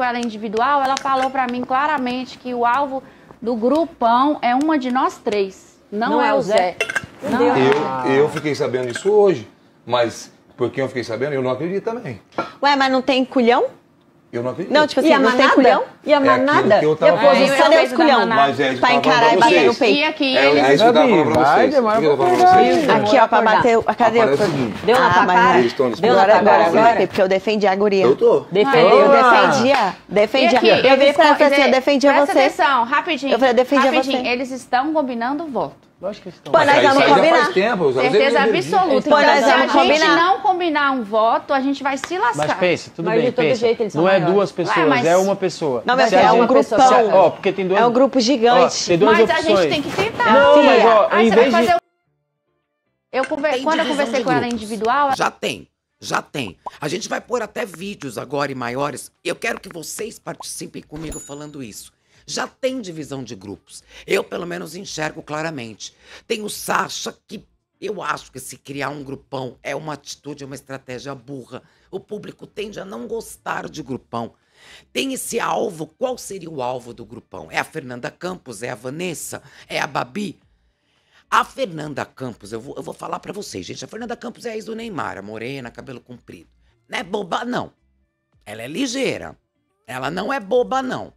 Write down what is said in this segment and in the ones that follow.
com ela individual, ela falou para mim claramente que o alvo do grupão é uma de nós três, não, não é, é o Zé. Zé. Não. Eu, eu fiquei sabendo isso hoje, mas por quem eu fiquei sabendo, eu não acredito também. Ué, mas não tem culhão? Eu não acredito. Não, tipo assim, e a não manada? tem E a é manada? É eu tava Depois, falando. É, é, pra encarar e bater no peito. E aqui, eles... é isso que eu tava falando pra vocês. pra Aqui, ó, pra bater... Cadê? Aparece o seguinte. Deu na ah, tua Deu na tua agora? Porque eu defendi a guria. Eu tô. Defendi. Eu defendia. Defendia. Eu vi pra ela assim, eu defendia você. Presta atenção, rapidinho. Eu falei, eu defendia você. Eles estão combinando o voto. Lógico que estão. Pô, nós vamos combinar. tempo, Certeza absoluta. Pô, então, tá se a gente combinar. não combinar um voto, a gente vai se lascar. Mas pense, tudo mas bem, de todo Jeito, eles não são é duas pessoas, mas... é uma pessoa. Não, mas é, é um grupão. Se ó, porque tem duas... É um grupo gigante. Ó, tem duas mas opções. a gente tem que tentar. Não, mas ó, em vez de... Eu conver... Quando eu conversei com ela individual... Já tem. Já tem. A gente vai pôr até vídeos agora e maiores. Eu quero que vocês participem comigo falando isso já tem divisão de grupos. Eu, pelo menos, enxergo claramente. Tem o Sasha, que eu acho que se criar um grupão é uma atitude, é uma estratégia burra. O público tende a não gostar de grupão. Tem esse alvo, qual seria o alvo do grupão? É a Fernanda Campos? É a Vanessa? É a Babi? A Fernanda Campos, eu vou, eu vou falar para vocês, gente. A Fernanda Campos é a ex do Neymar, a morena, cabelo comprido. Não é boba, não. Ela é ligeira. Ela não é boba, não.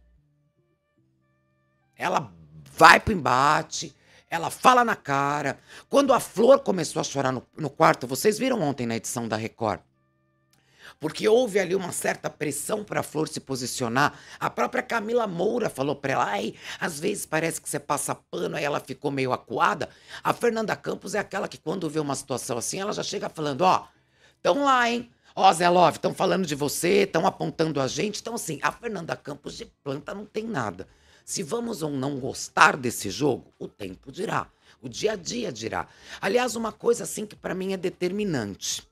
Ela vai pro embate, ela fala na cara. Quando a Flor começou a chorar no, no quarto, vocês viram ontem na edição da Record porque houve ali uma certa pressão para a Flor se posicionar. A própria Camila Moura falou para ela: "Ai, às vezes parece que você passa pano", aí ela ficou meio acuada. A Fernanda Campos é aquela que quando vê uma situação assim, ela já chega falando: "Ó, tão lá, hein? Ó, Zé Love, estão falando de você, estão apontando a gente". Então assim, a Fernanda Campos de planta não tem nada. Se vamos ou não gostar desse jogo, o tempo dirá, o dia a dia dirá. Aliás, uma coisa assim que para mim é determinante.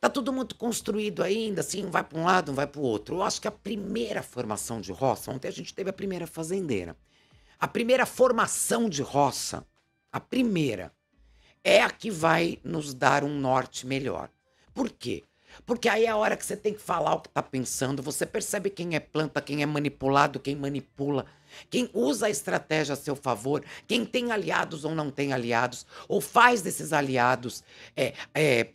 Tá tudo muito construído ainda, assim, um vai para um lado, um vai para o outro. Eu acho que a primeira formação de roça, ontem a gente teve a primeira fazendeira. A primeira formação de roça, a primeira, é a que vai nos dar um norte melhor. Por quê? Porque aí é a hora que você tem que falar o que está pensando, você percebe quem é planta, quem é manipulado, quem manipula, quem usa a estratégia a seu favor, quem tem aliados ou não tem aliados, ou faz desses aliados é, é,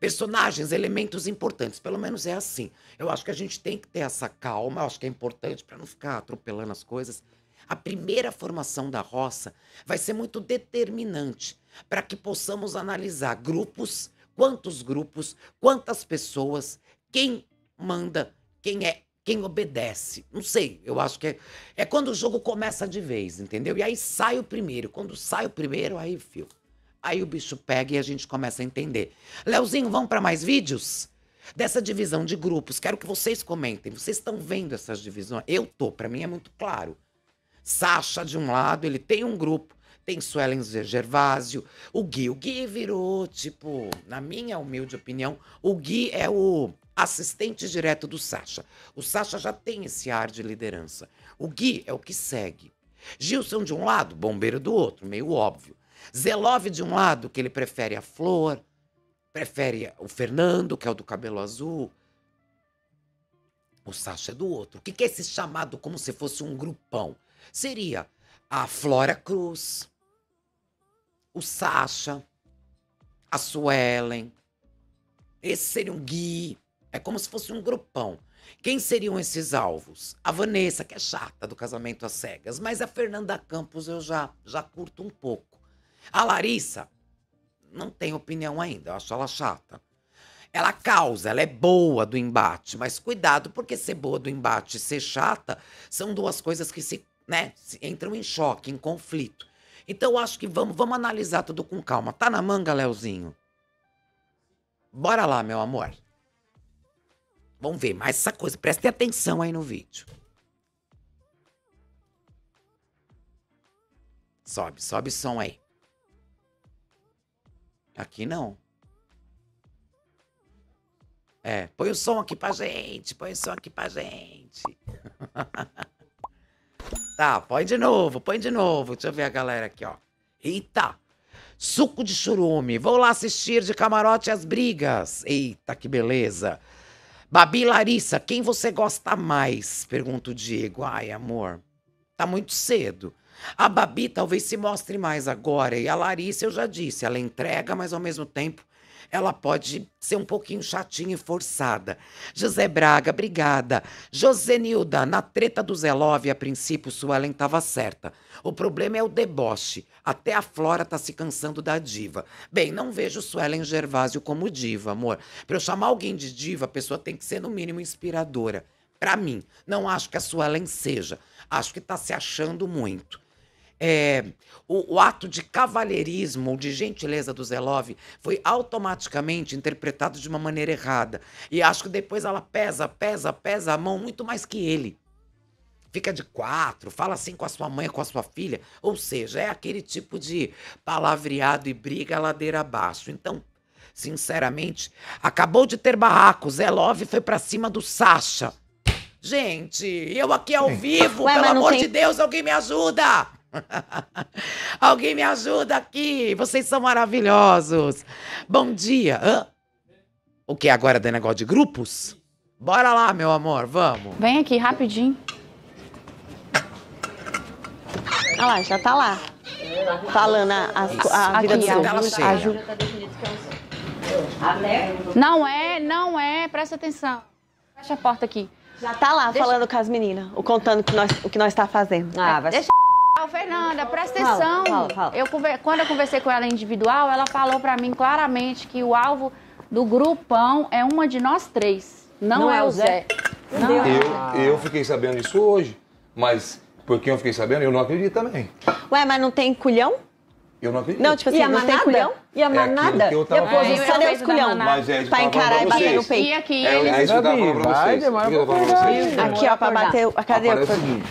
personagens, elementos importantes. Pelo menos é assim. Eu acho que a gente tem que ter essa calma, eu acho que é importante para não ficar atropelando as coisas. A primeira formação da roça vai ser muito determinante para que possamos analisar grupos quantos grupos, quantas pessoas, quem manda, quem é, quem obedece. Não sei, eu acho que é, é quando o jogo começa de vez, entendeu? E aí sai o primeiro. Quando sai o primeiro, aí, fio. Aí o bicho pega e a gente começa a entender. Leozinho, vamos para mais vídeos? Dessa divisão de grupos, quero que vocês comentem. Vocês estão vendo essas divisões? Eu tô, para mim é muito claro. Sacha de um lado, ele tem um grupo tem Suelen Gervásio, o Gui. O Gui virou, tipo, na minha humilde opinião, o Gui é o assistente direto do Sacha. O Sacha já tem esse ar de liderança. O Gui é o que segue. Gilson de um lado, bombeiro do outro, meio óbvio. Zelove de um lado, que ele prefere a Flor, prefere o Fernando, que é o do cabelo azul. O Sacha é do outro. O que é esse chamado como se fosse um grupão? Seria a Flora Cruz, o Sasha, a Suelen. Esse seria um Gui. É como se fosse um grupão. Quem seriam esses alvos? A Vanessa, que é chata do casamento às cegas, mas a Fernanda Campos eu já, já curto um pouco. A Larissa, não tem opinião ainda, eu acho ela chata. Ela causa, ela é boa do embate, mas cuidado, porque ser boa do embate e ser chata são duas coisas que se, né, se entram em choque, em conflito. Então acho que vamos, vamos analisar tudo com calma. Tá na manga, Leozinho? Bora lá, meu amor. Vamos ver mais essa coisa. Prestem atenção aí no vídeo. Sobe, sobe o som aí. Aqui não. É, põe o som aqui pra gente, põe o som aqui pra gente. Tá, põe de novo, põe de novo. Deixa eu ver a galera aqui, ó. Eita! Suco de churume. Vou lá assistir de camarote as brigas. Eita, que beleza. Babi Larissa, quem você gosta mais? Pergunta o Diego. Ai, amor, tá muito cedo. A Babi talvez se mostre mais agora. E a Larissa, eu já disse, ela entrega, mas ao mesmo tempo ela pode ser um pouquinho chatinha e forçada. José Braga, obrigada. Josenilda, na treta do Zé Love, a princípio, Suelen estava certa. O problema é o deboche. Até a Flora tá se cansando da diva. Bem, não vejo Suelen Gervásio como diva, amor. Para eu chamar alguém de diva, a pessoa tem que ser, no mínimo, inspiradora. Para mim, não acho que a Suelen seja. Acho que está se achando muito é, o, o, ato de cavalheirismo ou de gentileza do Zelov foi automaticamente interpretado de uma maneira errada. E acho que depois ela pesa, pesa, pesa a mão muito mais que ele. Fica de quatro, fala assim com a sua mãe, com a sua filha. Ou seja, é aquele tipo de palavreado e briga ladeira abaixo. Então, sinceramente, acabou de ter barraco. Zelov foi para cima do Sasha. Gente, eu aqui ao vivo, Ué, pelo amor tem... de Deus, alguém me ajuda! Alguém me ajuda aqui. Vocês são maravilhosos. Bom dia. Hã? O que agora é negócio de grupos? Bora lá, meu amor, vamos. Vem aqui rapidinho. Olha ah lá, já tá lá. Falando a, a, a vida aqui, do seu. Né? Não é, não é, presta atenção. Fecha a porta aqui. Já tá lá Deixa... falando com as meninas, contando que nós, o que nós tá fazendo. Ah, vai deixa... Fernanda, presta atenção. Fala, fala, fala. Eu, quando eu conversei com ela individual, ela falou para mim claramente que o alvo do grupão é uma de nós três, não, não é, é o Zé. Zé. É eu, eu fiquei sabendo isso hoje, mas por quem eu fiquei sabendo, eu não acredito também. Ué, mas não tem culhão? Eu não acredito. Não, tipo assim, e a manada? É e a manada? É eu tava e a posição do esculhão. pra encarar e bater no peito. E aqui, eles... É, é isso que eu tava falando pra vocês. Aqui, ó, pra bater... Cadê? Ah,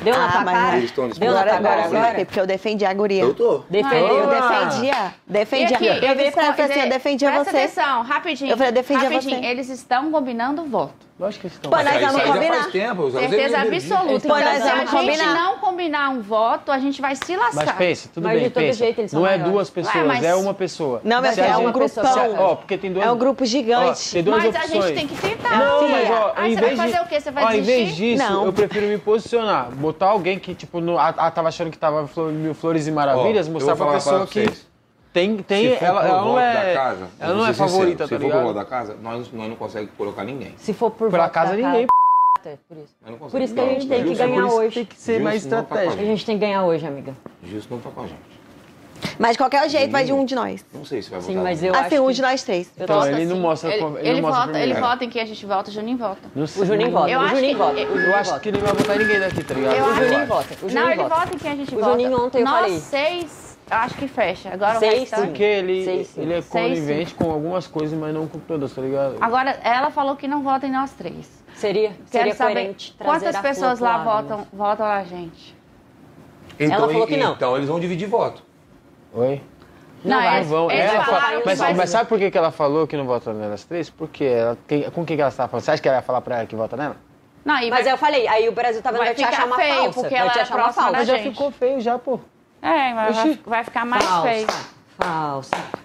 deu na tua cara? Deu na tua agora, agora? Porque eu defendi a guria. Eu tô. Defendi. Eu defendia. Defendia. Eu virei pra ela assim, eu defendia você. Presta atenção, rapidinho. Eu falei, eu defendia você. Rapidinho, eles estão combinando o voto. Lógico que estão. Pô, nós vamos combinar. Certeza absoluta. Então, a gente não terminar um voto, a gente vai se lascar. Mas pensa, tudo mas bem, de todo jeito eles são Não é maiores. é duas pessoas, Ué, mas... é uma pessoa. Não, mas é, é um grupão. Se, ó, porque tem É um grupo gigante. Ó, mas opções. a gente tem que tentar. Não, mas ó, Aí em vez de... fazer o quê? Você vai ó, desistir? Em vez disso, não. eu prefiro me posicionar. Botar alguém que, tipo, no... ah, tava achando que tava mil flores e maravilhas, ó, mostrar pra pessoa que... Tem, tem, ela, ela não é, casa, ela não é favorita, sincero, tá ligado? Se for pro voto da casa, nós, nós não conseguimos colocar ninguém. Se for por pra voto casa, ninguém, é, por isso. por isso que não, a gente tem que ganhar hoje. Tem que ser mais tá estratégico. Tá a, gente tem que ganhar hoje, amiga. Justo não tá com a gente. Mas de qualquer jeito vai de um de nós. Não sei se vai votar. Sim, mas eu assim, um que... de nós três. Eu então, ele assim. não mostra ele, como, ele, ele mostra vota, ele vota em que a gente vota, o Juninho vota. Não sei. O Juninho vota. Eu, Juninho que... vota. Eu, eu acho que ele não vai votar ninguém daqui, tá ligado? Eu o Juninho acho... vota. O Juninho não, vota. ele vota em que a gente o vota. O Juninho ontem eu nós falei. Nós seis... Acho que fecha. Agora seis, o restante... Porque ele, seis, ele é conivente com algumas coisas, mas não com todas, tá ligado? Agora, ela falou que não vota em nós três. Seria, seria saber Quantas pessoas lá né? votam, votam a gente? Então, Ela falou que não. Então eles vão dividir voto. Oi? Não, não é, eles, vão. Eles ela é, fala, mas, mas, sabe por que, que ela falou que não vota nelas três? Porque ela tem, com quem que ela estava falando? Você acha que ela ia falar para ela que vota nela? Não, mas vai, eu falei, aí o Brasil tava tá vendo, vai, te achar uma feio, falsa. Porque vai ela te é achar uma falsa. Mas já ficou feio já, pô. É, mas vai, vai, ficar mais falsa, feio. Falsa.